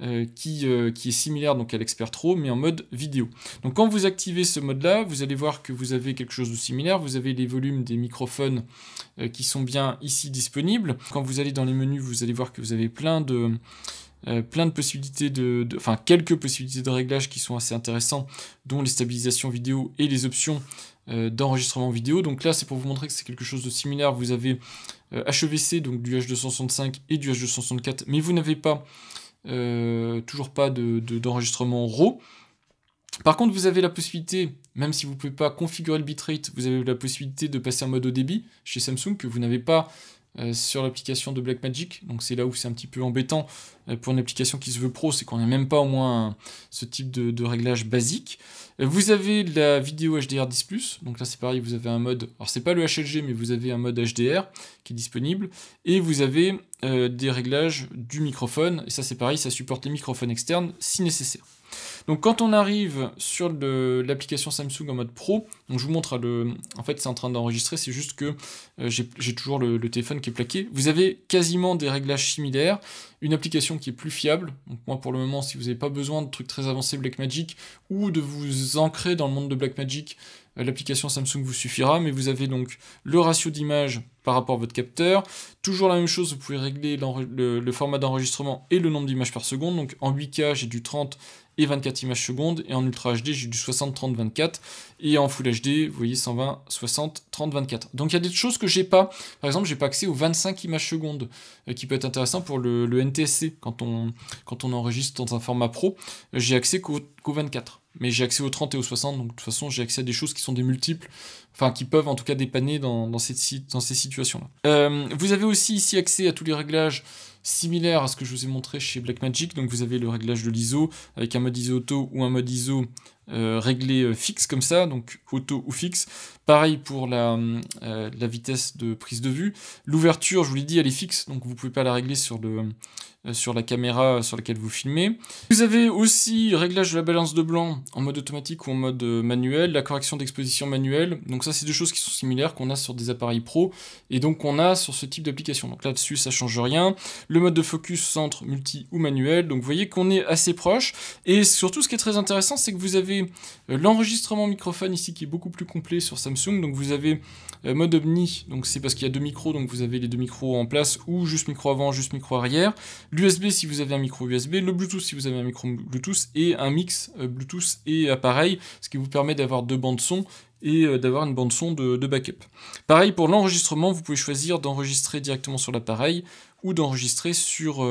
euh, qui, euh, qui, est similaire donc à l'Expert Pro mais en mode vidéo. Donc quand vous activez ce mode là, vous allez voir que vous avez quelque chose de similaire, vous avez les volumes des microphones qui sont bien ici disponibles. Quand vous allez dans les menus, vous allez voir que vous avez plein de plein de possibilités de, enfin quelques possibilités de réglages qui sont assez intéressants, dont les stabilisations vidéo et les options euh, d'enregistrement vidéo. Donc là, c'est pour vous montrer que c'est quelque chose de similaire. Vous avez HEVC, euh, donc du H265 et du H264, mais vous n'avez pas euh, toujours pas d'enregistrement de, RAW. Par contre, vous avez la possibilité, même si vous ne pouvez pas configurer le bitrate, vous avez la possibilité de passer en mode au débit chez Samsung que vous n'avez pas euh, sur l'application de Blackmagic. Donc c'est là où c'est un petit peu embêtant euh, pour une application qui se veut pro, c'est qu'on n'a même pas au moins ce type de, réglage basique. Euh, vous avez la vidéo HDR10+, donc là c'est pareil, vous avez un mode, alors c'est pas le HLG, mais vous avez un mode HDR qui est disponible, et vous avez des réglages du microphone, et ça c'est pareil, ça supporte les microphones externes si nécessaire. Donc quand on arrive sur l'application Samsung en mode pro, je vous montre le. En fait, c'est en train d'enregistrer, c'est juste que euh, j'ai toujours le, téléphone qui est plaqué. Vous avez quasiment des réglages similaires, une application qui est plus fiable. Donc moi pour le moment, si vous n'avez pas besoin de trucs très avancés Blackmagic ou de vous ancrer dans le monde de Blackmagic, euh, l'application Samsung vous suffira, mais vous avez donc le ratio d'image par rapport à votre capteur. Toujours la même chose, vous pouvez régler le, format d'enregistrement et le nombre d'images par seconde. Donc en 8K, j'ai du 30 et 24 images secondes. Et en Ultra HD, j'ai du 60-30-24. Et en Full HD, vous voyez, 120, 60, 30, 24. Donc il y a des choses que j'ai pas. Par exemple, j'ai pas accès aux 25 images secondes, euh, qui peut être intéressant pour le, NTSC. Quand on, quand on enregistre dans un format pro, euh, j'ai accès qu'aux 24. Mais j'ai accès aux 30 et aux 60, donc de toute façon, j'ai accès à des choses qui sont des multiples, enfin, qui peuvent en tout cas dépanner dans, dans ces situations-là. Euh, vous avez aussi ici accès à tous les réglages similaire à ce que je vous ai montré chez Blackmagic. Donc vous avez le réglage de l'ISO avec un mode ISO auto ou un mode ISO euh, régler euh, fixe comme ça, donc auto ou fixe. Pareil pour la, euh, la vitesse de prise de vue. L'ouverture, je vous l'ai dit, elle est fixe, donc vous ne pouvez pas la régler sur, sur la caméra sur laquelle vous filmez. Vous avez aussi réglage de la balance de blanc en mode automatique ou en mode manuel, la correction d'exposition manuelle. Donc ça, c'est deux choses qui sont similaires qu'on a sur des appareils pro et donc qu'on a sur ce type d'application. Donc là-dessus, ça change rien. Le mode de focus centre multi ou manuel. Donc vous voyez qu'on est assez proche. Et surtout, ce qui est très intéressant, c'est que vous avez euh, l'enregistrement microphone ici qui est beaucoup plus complet sur Samsung. Donc vous avez euh, mode omni, donc c'est parce qu'il y a deux micros, donc vous avez les deux micros en place, ou juste micro avant, juste micro arrière. L'USB si vous avez un micro USB, le Bluetooth si vous avez un micro Bluetooth, et un mix euh, Bluetooth et appareil, ce qui vous permet d'avoir deux bandes son et d'avoir une bande son de, backup. Pareil pour l'enregistrement, vous pouvez choisir d'enregistrer directement sur l'appareil ou d'enregistrer sur,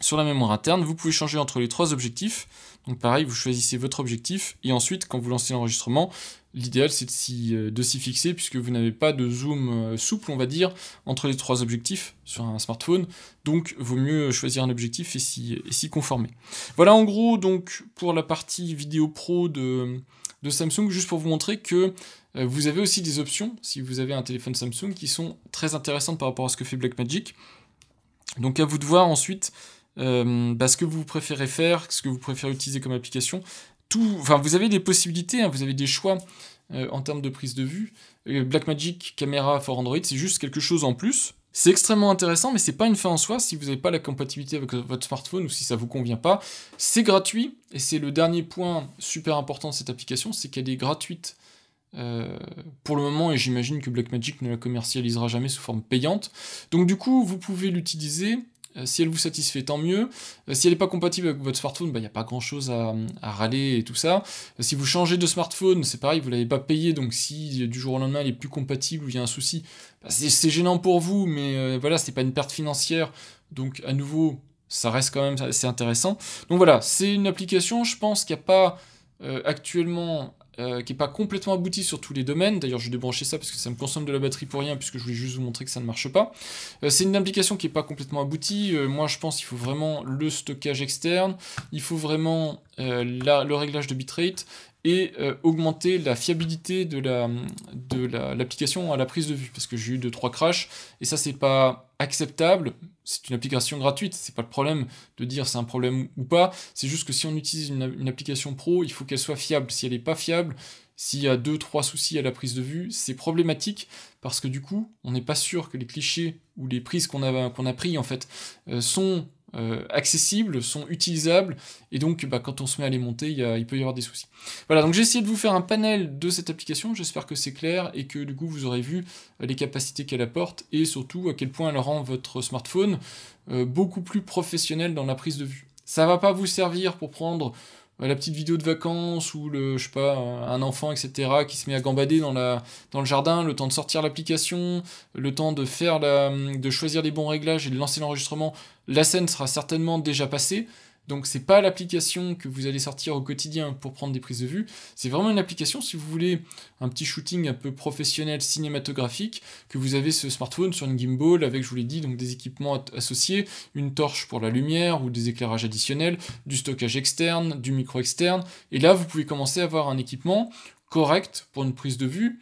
sur la mémoire interne. Vous pouvez changer entre les trois objectifs. Donc pareil, vous choisissez votre objectif et ensuite, quand vous lancez l'enregistrement, l'idéal c'est de s'y euh, fixer puisque vous n'avez pas de zoom euh, souple, on va dire, entre les trois objectifs sur un smartphone. Donc vaut mieux choisir un objectif et s'y conformer. Voilà en gros donc pour la partie vidéo pro de, de Samsung, juste pour vous montrer que euh, vous avez aussi des options, si vous avez un téléphone Samsung, qui sont très intéressantes par rapport à ce que fait Blackmagic. Donc à vous de voir ensuite euh, ce que vous préférez faire, ce que vous préférez utiliser comme application. Tout, enfin, vous avez des possibilités, hein, vous avez des choix euh, en termes de prise de vue. Euh, Blackmagic Camera for Android, c'est juste quelque chose en plus. C'est extrêmement intéressant, mais c'est pas une fin en soi. Si vous n'avez pas la compatibilité avec votre smartphone ou si ça vous convient pas, c'est gratuit et c'est le dernier point super important de cette application, c'est qu'elle est gratuite pour le moment et j'imagine que Blackmagic ne la commercialisera jamais sous forme payante. Donc du coup, vous pouvez l'utiliser euh, si elle vous satisfait, tant mieux. Euh, si elle n'est pas compatible avec votre smartphone, il bah, n'y a pas grand chose à, râler et tout ça. Euh, si vous changez de smartphone, c'est pareil, vous ne l'avez pas payé, donc si du jour au lendemain elle est plus compatible ou il y a un souci, bah, c'est gênant pour vous, mais voilà, ce n'est pas une perte financière. Donc à nouveau, ça reste quand même assez intéressant. Donc voilà, c'est une application, je pense qu'il n'y a pas actuellement euh, qui n'est pas complètement abouti sur tous les domaines. D'ailleurs, je vais débrancher ça parce que ça me consomme de la batterie pour rien, puisque je voulais juste vous montrer que ça ne marche pas. Euh, c'est une application qui n'est pas complètement aboutie. Euh, moi, je pense qu'il faut vraiment le stockage externe, il faut vraiment le réglage de bitrate et augmenter la fiabilité de l'application la, de à la prise de vue, parce que j'ai eu 2-3 crashs, et ça, c'est pas acceptable. C'est une application gratuite, c'est pas le problème de dire c'est un problème ou pas. C'est juste que si on utilise une, application pro, il faut qu'elle soit fiable. Si elle n'est pas fiable, s'il y a deux, trois soucis à la prise de vue, c'est problématique parce que du coup, on n'est pas sûr que les clichés ou les prises qu'on a, qu'on a pris en fait euh, sont euh, accessibles, sont utilisables, et donc bah, quand on se met à les monter, il, y a, peut y avoir des soucis. Voilà, donc j'ai essayé de vous faire un panel de cette application, j'espère que c'est clair, et que du coup vous aurez vu euh, les capacités qu'elle apporte, et surtout à quel point elle rend votre smartphone euh, beaucoup plus professionnel dans la prise de vue. Ça va pas vous servir pour prendre euh, la petite vidéo de vacances ou le, je sais pas, un enfant, etc., qui se met à gambader dans, la, dans le jardin, le temps de sortir l'application, le temps de faire de choisir les bons réglages et de lancer l'enregistrement, la scène sera certainement déjà passée. Donc c'est pas l'application que vous allez sortir au quotidien pour prendre des prises de vue, c'est vraiment une application si vous voulez un petit shooting un peu professionnel cinématographique que vous avez ce smartphone sur une gimbal avec je vous l'ai dit donc des équipements associés, une torche pour la lumière ou des éclairages additionnels, du stockage externe, du micro externe et là vous pouvez commencer à avoir un équipement correct pour une prise de vue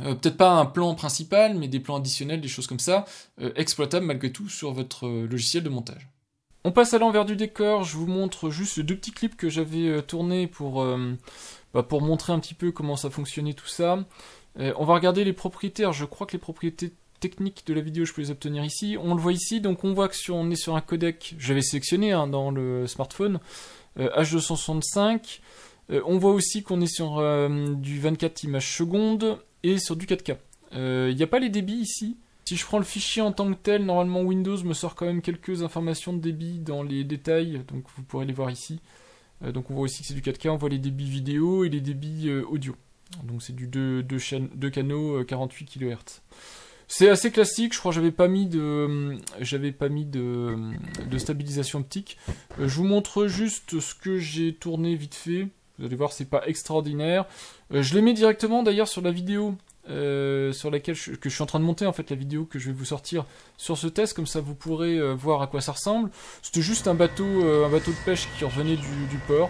euh, peut-être pas un plan principal, mais des plans additionnels, des choses comme ça, exploitable euh, exploitables malgré tout sur votre euh, logiciel de montage. On passe à l'envers du décor, je vous montre juste deux petits clips que j'avais euh, tournés pour, euh, bah, pour montrer un petit peu comment ça fonctionnait tout ça. Euh, on va regarder les propriétaires, je crois que les propriétés techniques de la vidéo je peux les obtenir ici. On le voit ici, donc on voit que si on est sur un codec, j'avais sélectionné hein, dans le smartphone, H265. on voit aussi qu'on est sur du 24 images secondes et sur du 4K. Il n'y a pas les débits ici, si je prends le fichier en tant que tel, normalement Windows me sort quand même quelques informations de débit dans les détails, donc vous pourrez les voir ici. Euh, donc on voit ici que c'est du 4K, on voit les débits vidéo et les débits euh, audio. Donc c'est du 2, canaux 48 euh, kHz. C'est assez classique, je crois que j'avais pas mis de pas mis de, stabilisation optique. je vous montre juste ce que j'ai tourné vite fait. Vous allez voir, c'est pas extraordinaire. je les mets directement d'ailleurs sur la vidéo euh, sur laquelle je, que je suis en train de monter en fait la vidéo que je vais vous sortir sur ce test comme ça vous pourrez euh, voir à quoi ça ressemble c'était juste un bateau euh, un bateau de pêche qui revenait du port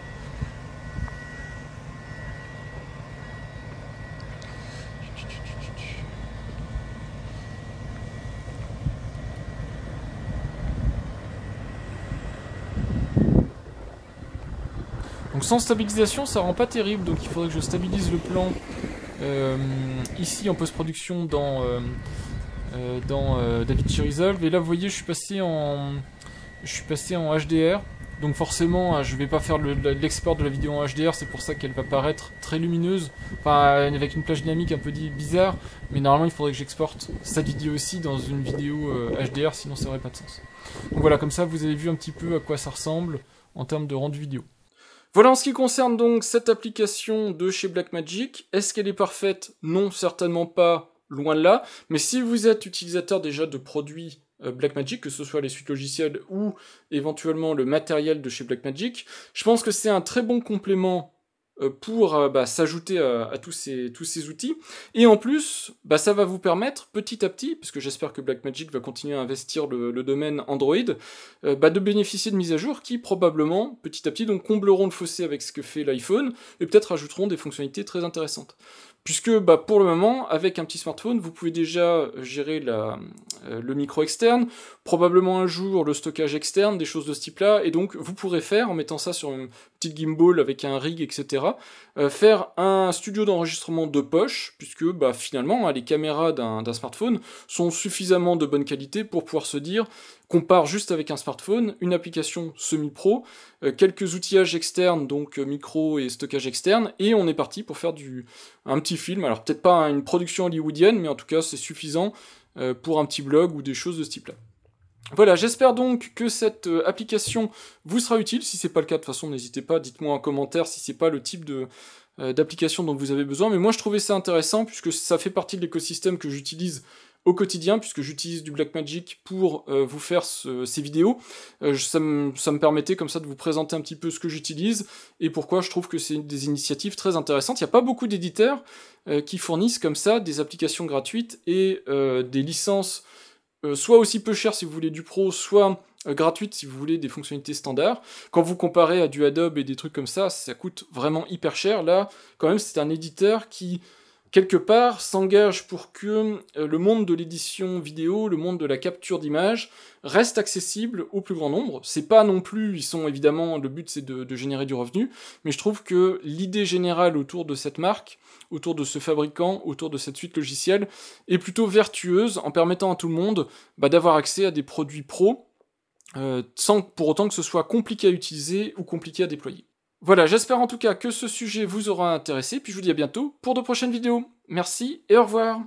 Donc sans stabilisation ça rend pas terrible donc il faudrait que je stabilise le plan euh, ici en post-production dans, euh, euh, dans DaVinci Resolve. Et là, vous voyez, je suis passé en, je suis passé en HDR. Donc forcément, je vais pas faire l'export de la vidéo en HDR, c'est pour ça qu'elle va paraître très lumineuse, enfin avec une plage dynamique un peu bizarre, mais normalement il faudrait que j'exporte cette vidéo aussi dans une vidéo HDR, sinon ça aurait pas de sens. Donc voilà, comme ça vous avez vu un petit peu à quoi ça ressemble en termes de rendu vidéo. Voilà en ce qui concerne donc cette application de chez Blackmagic. Est-ce qu'elle est parfaite Non, certainement pas, loin de là. Mais si vous êtes utilisateur déjà de produits euh, Blackmagic, que ce soit les suites logicielles ou éventuellement le matériel de chez Blackmagic, je pense que c'est un très bon complément euh, pour euh, bah, s'ajouter euh, à, tous, ces, outils. Et en plus, bah, ça va vous permettre petit à petit, parce que j'espère que Blackmagic va continuer à investir le, domaine Android, bah, de bénéficier de mises à jour qui probablement, petit à petit, donc combleront le fossé avec ce que fait l'iPhone et peut-être ajouteront des fonctionnalités très intéressantes. Puisque bah, pour le moment, avec un petit smartphone, vous pouvez déjà gérer euh, le micro externe, probablement un jour le stockage externe, des choses de ce type-là, et donc vous pourrez faire, en mettant ça sur une petite gimbal avec un rig, etc., euh, faire un studio d'enregistrement de poche, puisque bah, finalement, hein, les caméras d'un smartphone sont suffisamment de bonne qualité pour pouvoir se dire compare juste avec un smartphone, une application semi-pro, euh, quelques outillages externes, donc euh, micro et stockage externe, et on est parti pour faire du, un petit film. Alors peut-être pas une production hollywoodienne, mais en tout cas c'est suffisant euh, pour un petit blog ou des choses de ce type-là. Voilà, j'espère donc que cette application vous sera utile. Si c'est pas le cas, de toute façon, n'hésitez pas, dites-moi en commentaire si c'est pas le type de, d'application dont vous avez besoin. Mais moi, je trouvais ça intéressant puisque ça fait partie de l'écosystème que j'utilise au quotidien, puisque j'utilise du Blackmagic pour euh, vous faire ces vidéos. Euh, ça, me, permettait comme ça de vous présenter un petit peu ce que j'utilise et pourquoi je trouve que c'est des initiatives très intéressantes. Il n'y a pas beaucoup d'éditeurs euh, qui fournissent comme ça des applications gratuites et des licences soit aussi peu chères si vous voulez du pro, soit gratuites si vous voulez des fonctionnalités standards. Quand vous comparez à du Adobe et des trucs comme ça, ça coûte vraiment hyper cher. Là, quand même, c'est un éditeur qui quelque part, s'engage pour que euh, le monde de l'édition vidéo, le monde de la capture d'images, reste accessible au plus grand nombre. C'est pas non plus, ils sont évidemment, le but c'est de, générer du revenu, mais je trouve que l'idée générale autour de cette marque, autour de ce fabricant, autour de cette suite logicielle, est plutôt vertueuse en permettant à tout le monde bah, d'avoir accès à des produits pro, euh, sans pour autant que ce soit compliqué à utiliser ou compliqué à déployer. Voilà, j'espère en tout cas que ce sujet vous aura intéressé, puis je vous dis à bientôt pour de prochaines vidéos. Merci et au revoir